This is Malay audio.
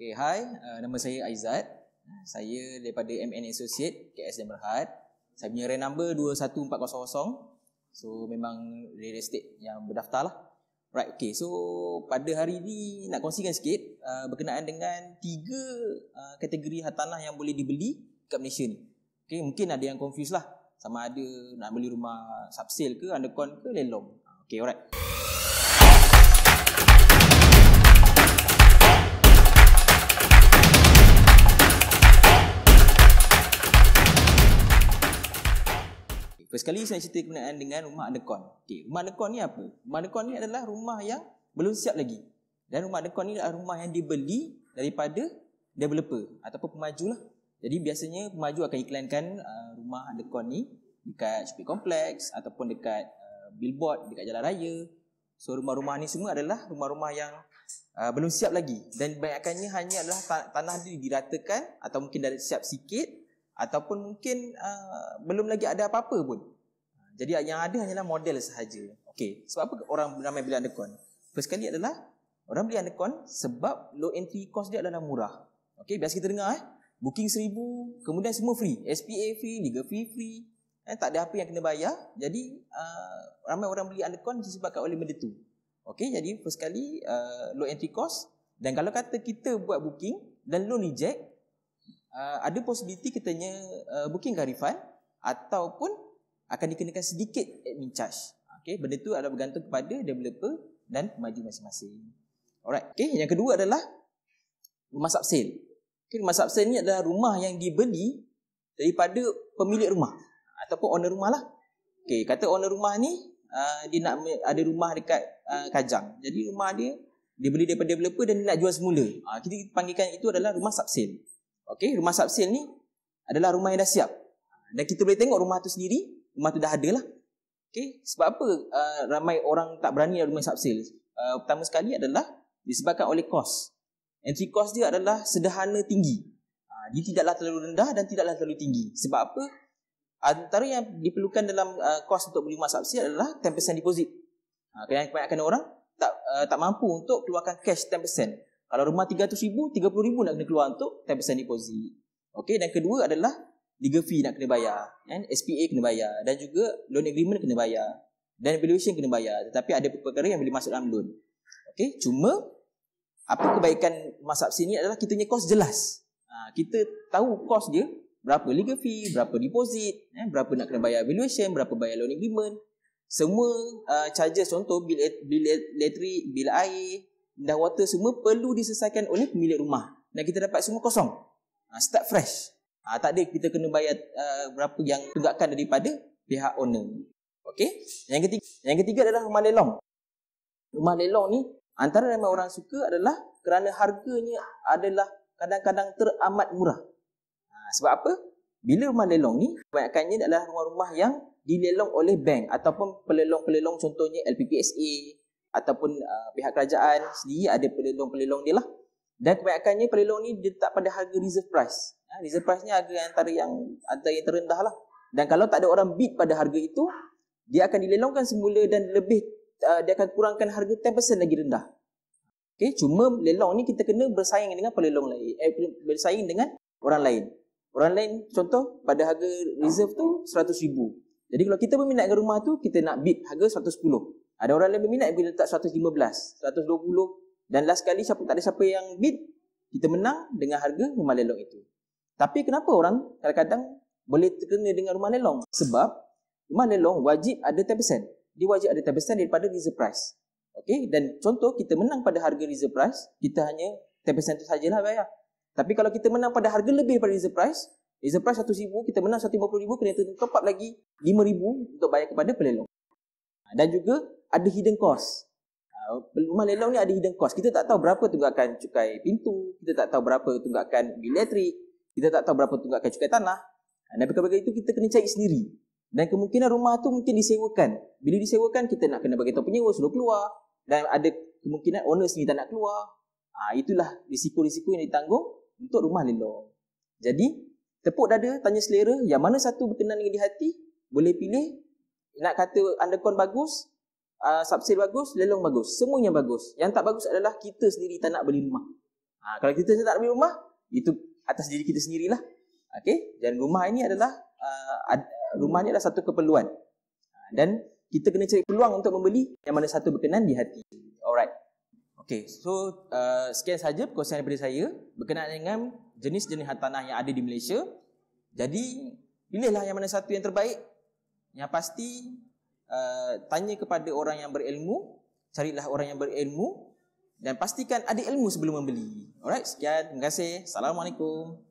Okay, hi. Uh, nama saya Aizat. Ah, saya daripada MN Associate KS dan Berhad. Saya punya rent number 21400. So, memang real estate yang berdaftar lah. Right, okay. So, pada hari ni nak kongsikan sikit uh, berkenaan dengan tiga uh, kategori hartanah yang boleh dibeli kat Malaysia ni. Okay, mungkin ada yang confuse lah. Sama ada nak beli rumah subsale ke, undercon ke, lelong. Okay, alright. sekali saya cerita berkenaan dengan rumah dekon. Okay, rumah dekon ni apa? Rumah dekon ni adalah rumah yang belum siap lagi. Dan rumah dekon ni adalah rumah yang dibeli daripada developer ataupun pemaju lah. Jadi biasanya pemaju akan iklankan uh, rumah dekon ni dekat shopping complex ataupun dekat uh, billboard dekat jalan raya. So rumah-rumah ni semua adalah rumah-rumah yang uh, belum siap lagi dan banyakannya hanya adalah tanah dia diratakan atau mungkin dah siap sikit ataupun mungkin uh, belum lagi ada apa-apa pun. Uh, jadi yang ada hanyalah model sahaja. Okey, sebab apa orang ramai beli undercon? First sekali adalah orang beli undercon sebab low entry cost dia adalah murah. Okey, biasa kita dengar eh, booking seribu, kemudian semua free, SPA free, legal fee free, eh, tak ada apa yang kena bayar. Jadi uh, ramai orang beli undercon disebabkan oleh benda tu. Okey, jadi first sekali uh, low entry cost dan kalau kata kita buat booking dan loan reject, uh, ada possibility katanya uh, ah, booking kan refund ataupun akan dikenakan sedikit admin charge. Okay, benda tu ada bergantung kepada developer dan pemaju masing-masing. Alright, okay, yang kedua adalah rumah sub-sale. Okay, rumah sub-sale ni adalah rumah yang dibeli daripada pemilik rumah ataupun owner rumah lah. Okay, kata owner rumah ni, uh, dia nak ada rumah dekat uh, Kajang. Jadi rumah dia, dia beli daripada developer dan dia nak jual semula. Uh, kita panggilkan itu adalah rumah sub-sale. Okey, rumah subsale ni adalah rumah yang dah siap. Dan kita boleh tengok rumah tu sendiri, rumah tu dah ada lah. Okey, sebab apa uh, ramai orang tak berani ada rumah subsale? Uh, pertama sekali adalah disebabkan oleh kos. Entry kos dia adalah sederhana tinggi. Uh, dia tidaklah terlalu rendah dan tidaklah terlalu tinggi. Sebab apa? Antara yang diperlukan dalam kos untuk beli rumah subsale adalah 10% deposit. Uh, kebanyakan orang tak uh, tak mampu untuk keluarkan cash kalau rumah RM300,000, RM30,000 nak kena keluar untuk 10% deposit. Okay, dan kedua adalah legal fee nak kena bayar. And SPA kena bayar. Dan juga loan agreement kena bayar. Dan valuation kena bayar. Tetapi ada perkara yang boleh masuk dalam loan. Okay, cuma apa kebaikan rumah subsidi ni adalah kita punya kos jelas. Ha, kita tahu kos dia berapa legal fee, berapa deposit, eh, berapa nak kena bayar valuation, berapa bayar loan agreement. Semua uh, charges contoh bil, bil elektrik, bil air, dan water semua perlu diselesaikan oleh pemilik rumah dan kita dapat semua kosong ha, start fresh ha, tak ada kita kena bayar uh, berapa yang tunggakan daripada pihak owner okey yang ketiga yang ketiga adalah rumah lelong rumah lelong ni antara ramai orang suka adalah kerana harganya adalah kadang-kadang teramat murah ha, sebab apa bila rumah lelong ni kebanyakannya adalah rumah-rumah yang dilelong oleh bank ataupun pelelong-pelelong contohnya LPPSA ataupun uh, pihak kerajaan sendiri ada pelelong-pelelong dia lah. Dan kebanyakannya pelelong ni dia letak pada harga reserve price. Ha, reserve price ni harga antara yang antara yang terendah lah. Dan kalau tak ada orang bid pada harga itu, dia akan dilelongkan semula dan lebih uh, dia akan kurangkan harga 10% lagi rendah. Okay, cuma lelong ni kita kena bersaing dengan pelelong lain. Eh, bersaing dengan orang lain. Orang lain contoh pada harga reserve tu ribu. Jadi kalau kita berminat dengan rumah tu, kita nak bid harga 110. Ada orang lebih minat bila letak 115, 120 dan last kali siapa tak ada siapa yang bid, kita menang dengan harga rumah lelong itu. Tapi kenapa orang kadang-kadang boleh terkena dengan rumah lelong? Sebab rumah lelong wajib ada 10%. Dia wajib ada 10% daripada reserve price. Okey, dan contoh kita menang pada harga reserve price, kita hanya 10% tu sajalah bayar. Tapi kalau kita menang pada harga lebih daripada reserve price, reserve price 1000, kita menang 150000 kena top up lagi 5000 untuk bayar kepada pelelong. Dan juga ada hidden cost. Rumah landlord ni ada hidden cost. Kita tak tahu berapa tunggakan cukai pintu, kita tak tahu berapa tunggakan elektrik, kita tak tahu berapa tunggakan cukai tanah. Ah, dan berbagai itu kita kena cari sendiri. Dan kemungkinan rumah tu mungkin disewakan. Bila disewakan kita nak kena bagi tahu penyewa suruh keluar dan ada kemungkinan owner sendiri tak nak keluar. Ha, itulah risiko-risiko yang ditanggung untuk rumah landlord. Jadi, tepuk dada, tanya selera, yang mana satu berkenan dengan di hati, boleh pilih. Nak kata undercon bagus, Ah, subsid bagus, lelong bagus. Semuanya bagus. Yang tak bagus adalah kita sendiri tak nak beli rumah. Ha, kalau kita tak nak beli rumah, itu atas diri kita sendirilah. Okey? Dan rumah ini adalah uh, ad, rumah ini adalah satu keperluan. Dan kita kena cari peluang untuk membeli yang mana satu berkenan di hati. Alright. Okey, so uh, sekian saja perkongsian daripada saya berkenaan dengan jenis-jenis hartanah yang ada di Malaysia. Jadi, pilihlah yang mana satu yang terbaik. Yang pasti, Uh, tanya kepada orang yang berilmu, carilah orang yang berilmu dan pastikan ada ilmu sebelum membeli. Alright, sekian. Terima kasih. Assalamualaikum.